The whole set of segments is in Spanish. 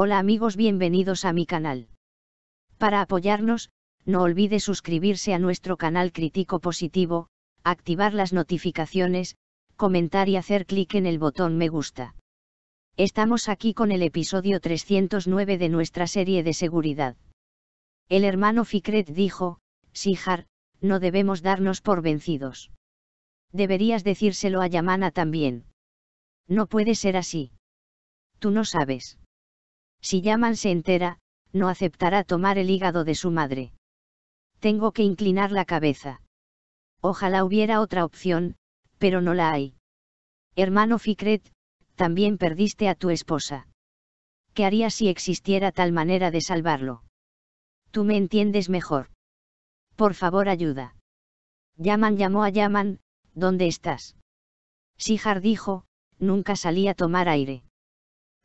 Hola amigos bienvenidos a mi canal. Para apoyarnos, no olvide suscribirse a nuestro canal Crítico Positivo, activar las notificaciones, comentar y hacer clic en el botón me gusta. Estamos aquí con el episodio 309 de nuestra serie de seguridad. El hermano Fikret dijo, Sijar, no debemos darnos por vencidos. Deberías decírselo a Yamana también. No puede ser así. Tú no sabes si Yaman se entera, no aceptará tomar el hígado de su madre. Tengo que inclinar la cabeza. Ojalá hubiera otra opción, pero no la hay. Hermano Fikret, también perdiste a tu esposa. ¿Qué haría si existiera tal manera de salvarlo? Tú me entiendes mejor. Por favor, ayuda. Yaman llamó a Yaman, ¿dónde estás? Sijar dijo, nunca salí a tomar aire.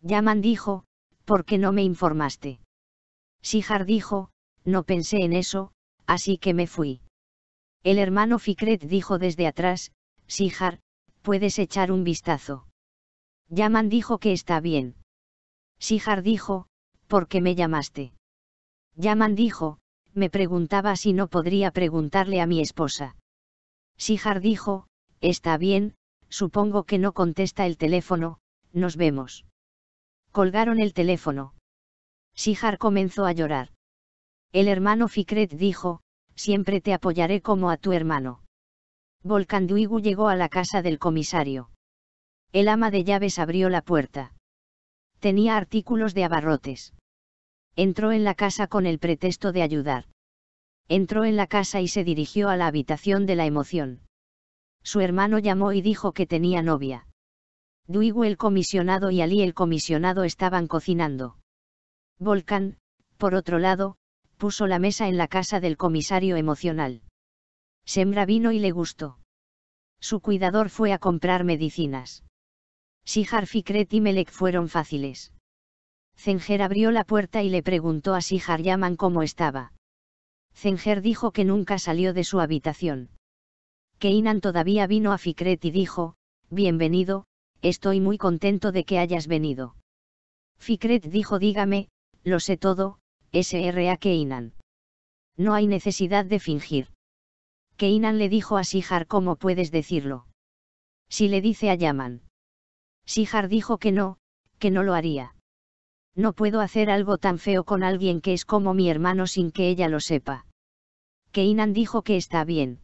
Yaman dijo, ¿por qué no me informaste? Sijar dijo, no pensé en eso, así que me fui. El hermano Fikret dijo desde atrás, Sijar, puedes echar un vistazo. Yaman dijo que está bien. Sijar dijo, ¿por qué me llamaste? Yaman dijo, me preguntaba si no podría preguntarle a mi esposa. Sijar dijo, está bien, supongo que no contesta el teléfono, nos vemos. Colgaron el teléfono. Sihar comenzó a llorar. El hermano Fikret dijo, siempre te apoyaré como a tu hermano. Volcanduigu llegó a la casa del comisario. El ama de llaves abrió la puerta. Tenía artículos de abarrotes. Entró en la casa con el pretexto de ayudar. Entró en la casa y se dirigió a la habitación de la emoción. Su hermano llamó y dijo que tenía novia. Duigo el comisionado y Ali el comisionado estaban cocinando. Volcán, por otro lado, puso la mesa en la casa del comisario emocional. Sembra vino y le gustó. Su cuidador fue a comprar medicinas. Sijar Fikret y Melek fueron fáciles. Zenger abrió la puerta y le preguntó a Sijar Yaman cómo estaba. Zenger dijo que nunca salió de su habitación. Keinan todavía vino a Fikret y dijo, bienvenido, estoy muy contento de que hayas venido. Fikret dijo dígame, lo sé todo, S.R.A. Keinan. No hay necesidad de fingir. Keinan le dijo a Sihar cómo puedes decirlo. Si le dice a Yaman. Sihar dijo que no, que no lo haría. No puedo hacer algo tan feo con alguien que es como mi hermano sin que ella lo sepa. Keinan dijo que está bien.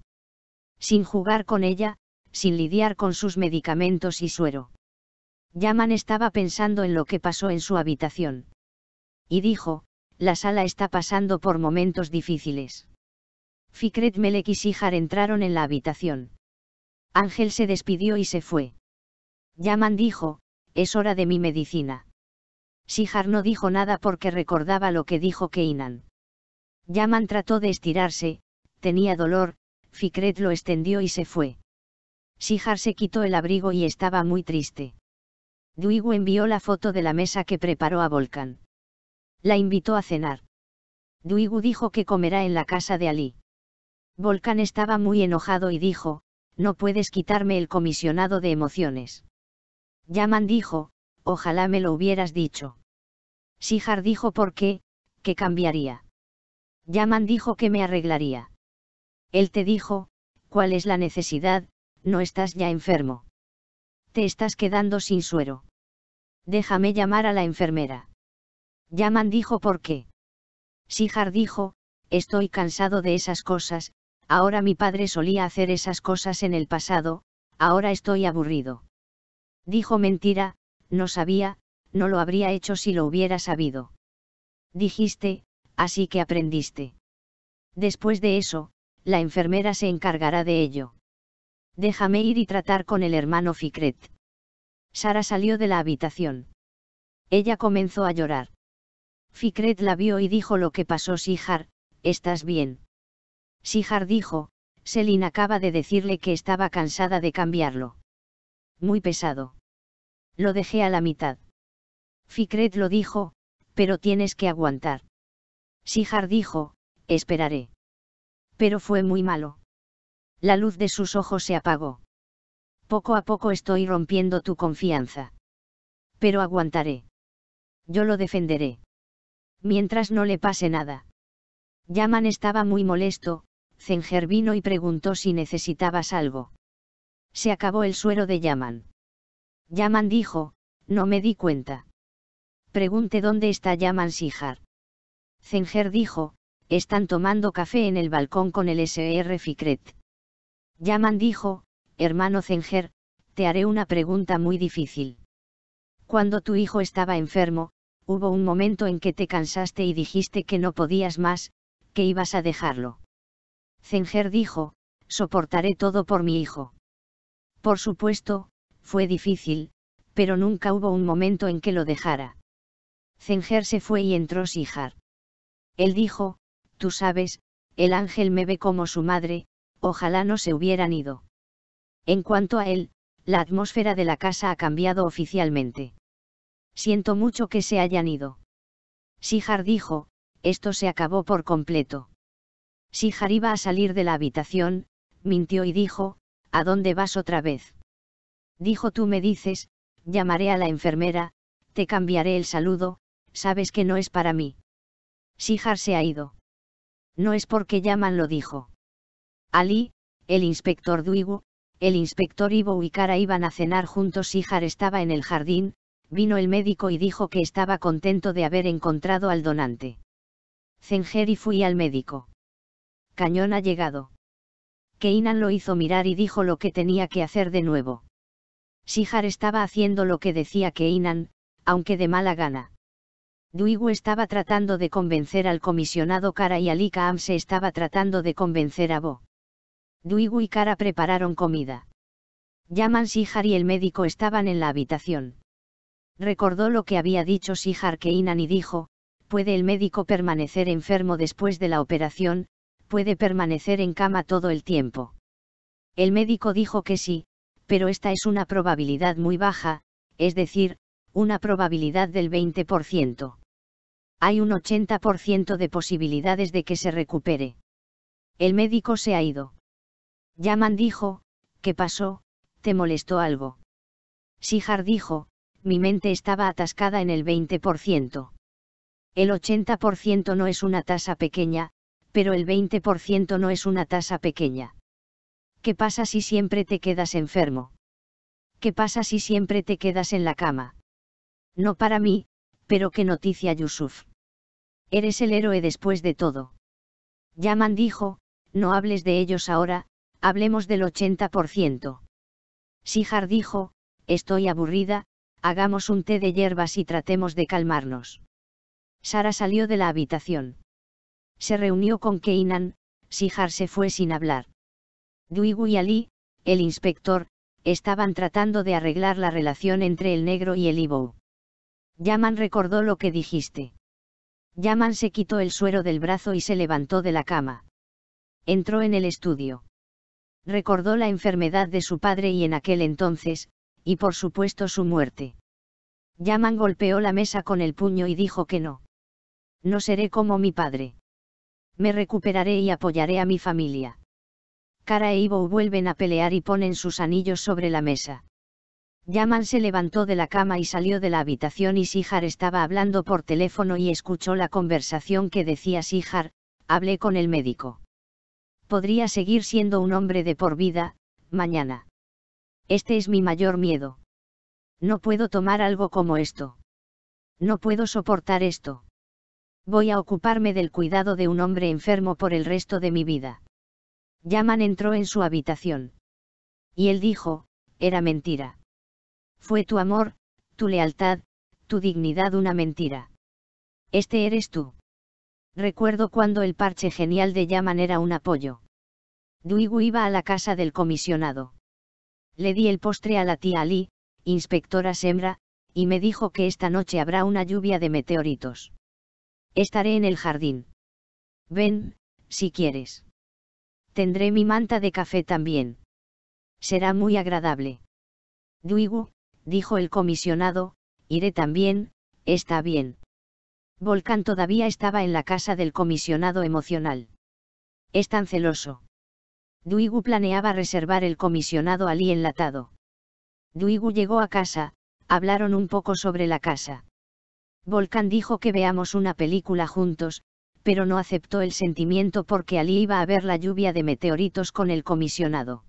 Sin jugar con ella, sin lidiar con sus medicamentos y suero. Yaman estaba pensando en lo que pasó en su habitación. Y dijo, la sala está pasando por momentos difíciles. Fikret Melek y Sihar entraron en la habitación. Ángel se despidió y se fue. Yaman dijo, es hora de mi medicina. Sihar no dijo nada porque recordaba lo que dijo Keinan. Yaman trató de estirarse, tenía dolor, Fikret lo extendió y se fue. Xijar se quitó el abrigo y estaba muy triste. Duigu envió la foto de la mesa que preparó a Volkan. La invitó a cenar. Duigu dijo que comerá en la casa de Ali. Volkan estaba muy enojado y dijo, no puedes quitarme el comisionado de emociones. Yaman dijo, ojalá me lo hubieras dicho. Sihar dijo por qué, que cambiaría. Yaman dijo que me arreglaría. Él te dijo, ¿cuál es la necesidad? no estás ya enfermo. Te estás quedando sin suero. Déjame llamar a la enfermera. Llaman, dijo por qué. Sijar dijo, estoy cansado de esas cosas, ahora mi padre solía hacer esas cosas en el pasado, ahora estoy aburrido. Dijo mentira, no sabía, no lo habría hecho si lo hubiera sabido. Dijiste, así que aprendiste. Después de eso, la enfermera se encargará de ello. Déjame ir y tratar con el hermano Fikret. Sara salió de la habitación. Ella comenzó a llorar. Fikret la vio y dijo lo que pasó Sijar, ¿estás bien? Sijar dijo, Selin acaba de decirle que estaba cansada de cambiarlo. Muy pesado. Lo dejé a la mitad. Fikret lo dijo, pero tienes que aguantar. Sijar dijo, esperaré. Pero fue muy malo la luz de sus ojos se apagó. Poco a poco estoy rompiendo tu confianza. Pero aguantaré. Yo lo defenderé. Mientras no le pase nada. Yaman estaba muy molesto, Zenger vino y preguntó si necesitabas algo. Se acabó el suero de Yaman. Yaman dijo, no me di cuenta. Pregunte dónde está Yaman Sijar. Zenger dijo, están tomando café en el balcón con el SR Fikret. Yaman dijo, hermano Zenger, te haré una pregunta muy difícil. Cuando tu hijo estaba enfermo, hubo un momento en que te cansaste y dijiste que no podías más, que ibas a dejarlo. Zenger dijo, soportaré todo por mi hijo. Por supuesto, fue difícil, pero nunca hubo un momento en que lo dejara. Zenger se fue y entró Sijar. Él dijo, tú sabes, el ángel me ve como su madre, ojalá no se hubieran ido. En cuanto a él, la atmósfera de la casa ha cambiado oficialmente. Siento mucho que se hayan ido. Sijar dijo, esto se acabó por completo. Sijar iba a salir de la habitación, mintió y dijo, ¿a dónde vas otra vez? Dijo tú me dices, llamaré a la enfermera, te cambiaré el saludo, sabes que no es para mí. Sijar se ha ido. No es porque llaman lo dijo. Ali, el inspector Duigu, el inspector Ivo y Cara iban a cenar juntos y estaba en el jardín, vino el médico y dijo que estaba contento de haber encontrado al donante. Zenger y fui al médico. Cañón ha llegado. Keinan lo hizo mirar y dijo lo que tenía que hacer de nuevo. Sijar estaba haciendo lo que decía Keinan, aunque de mala gana. Duigu estaba tratando de convencer al comisionado Kara y Ali Kaam se estaba tratando de convencer a Bo. Duigu y Kara prepararon comida. Yaman Sihar y el médico estaban en la habitación. Recordó lo que había dicho Sihar que Inan y dijo, puede el médico permanecer enfermo después de la operación, puede permanecer en cama todo el tiempo. El médico dijo que sí, pero esta es una probabilidad muy baja, es decir, una probabilidad del 20%. Hay un 80% de posibilidades de que se recupere. El médico se ha ido. Yaman dijo, ¿qué pasó? ¿Te molestó algo? Sihar dijo, mi mente estaba atascada en el 20%. El 80% no es una tasa pequeña, pero el 20% no es una tasa pequeña. ¿Qué pasa si siempre te quedas enfermo? ¿Qué pasa si siempre te quedas en la cama? No para mí, pero qué noticia Yusuf. Eres el héroe después de todo. Yaman dijo, no hables de ellos ahora, hablemos del 80%. Sijar dijo, estoy aburrida, hagamos un té de hierbas y tratemos de calmarnos. Sara salió de la habitación. Se reunió con Keinan Sijar se fue sin hablar. Duigu y Ali, el inspector, estaban tratando de arreglar la relación entre el negro y el Ibo. Yaman recordó lo que dijiste. Yaman se quitó el suero del brazo y se levantó de la cama. Entró en el estudio recordó la enfermedad de su padre y en aquel entonces, y por supuesto su muerte. Yaman golpeó la mesa con el puño y dijo que no. No seré como mi padre. Me recuperaré y apoyaré a mi familia. Cara e Ivo vuelven a pelear y ponen sus anillos sobre la mesa. Yaman se levantó de la cama y salió de la habitación y Sihar estaba hablando por teléfono y escuchó la conversación que decía Sihar, hablé con el médico podría seguir siendo un hombre de por vida, mañana. Este es mi mayor miedo. No puedo tomar algo como esto. No puedo soportar esto. Voy a ocuparme del cuidado de un hombre enfermo por el resto de mi vida. Yaman entró en su habitación. Y él dijo, era mentira. Fue tu amor, tu lealtad, tu dignidad una mentira. Este eres tú. Recuerdo cuando el parche genial de Yaman era un apoyo. Duigu iba a la casa del comisionado. Le di el postre a la tía Ali, inspectora Sembra, y me dijo que esta noche habrá una lluvia de meteoritos. Estaré en el jardín. Ven, si quieres. Tendré mi manta de café también. Será muy agradable. Duigu, dijo el comisionado, iré también, está bien. Volcán todavía estaba en la casa del comisionado emocional. Es tan celoso. Duigu planeaba reservar el comisionado Ali enlatado. Duigu llegó a casa, hablaron un poco sobre la casa. Volcán dijo que veamos una película juntos, pero no aceptó el sentimiento porque Ali iba a ver la lluvia de meteoritos con el comisionado.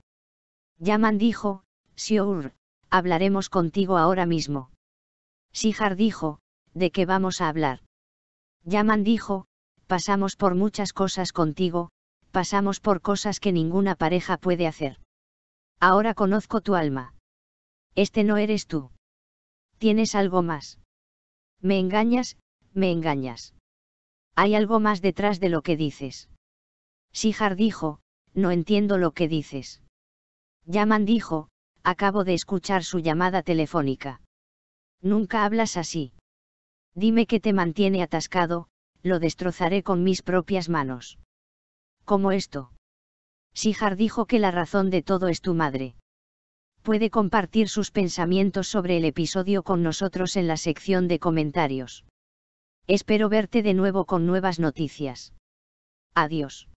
Yaman dijo, "Siour, hablaremos contigo ahora mismo. Sihar dijo, ¿de qué vamos a hablar? Yaman dijo, pasamos por muchas cosas contigo, pasamos por cosas que ninguna pareja puede hacer. Ahora conozco tu alma. Este no eres tú. Tienes algo más. Me engañas, me engañas. Hay algo más detrás de lo que dices. Sijar dijo, no entiendo lo que dices. Yaman dijo, acabo de escuchar su llamada telefónica. Nunca hablas así. Dime que te mantiene atascado, lo destrozaré con mis propias manos. ¿Cómo esto? Sijar dijo que la razón de todo es tu madre. Puede compartir sus pensamientos sobre el episodio con nosotros en la sección de comentarios. Espero verte de nuevo con nuevas noticias. Adiós.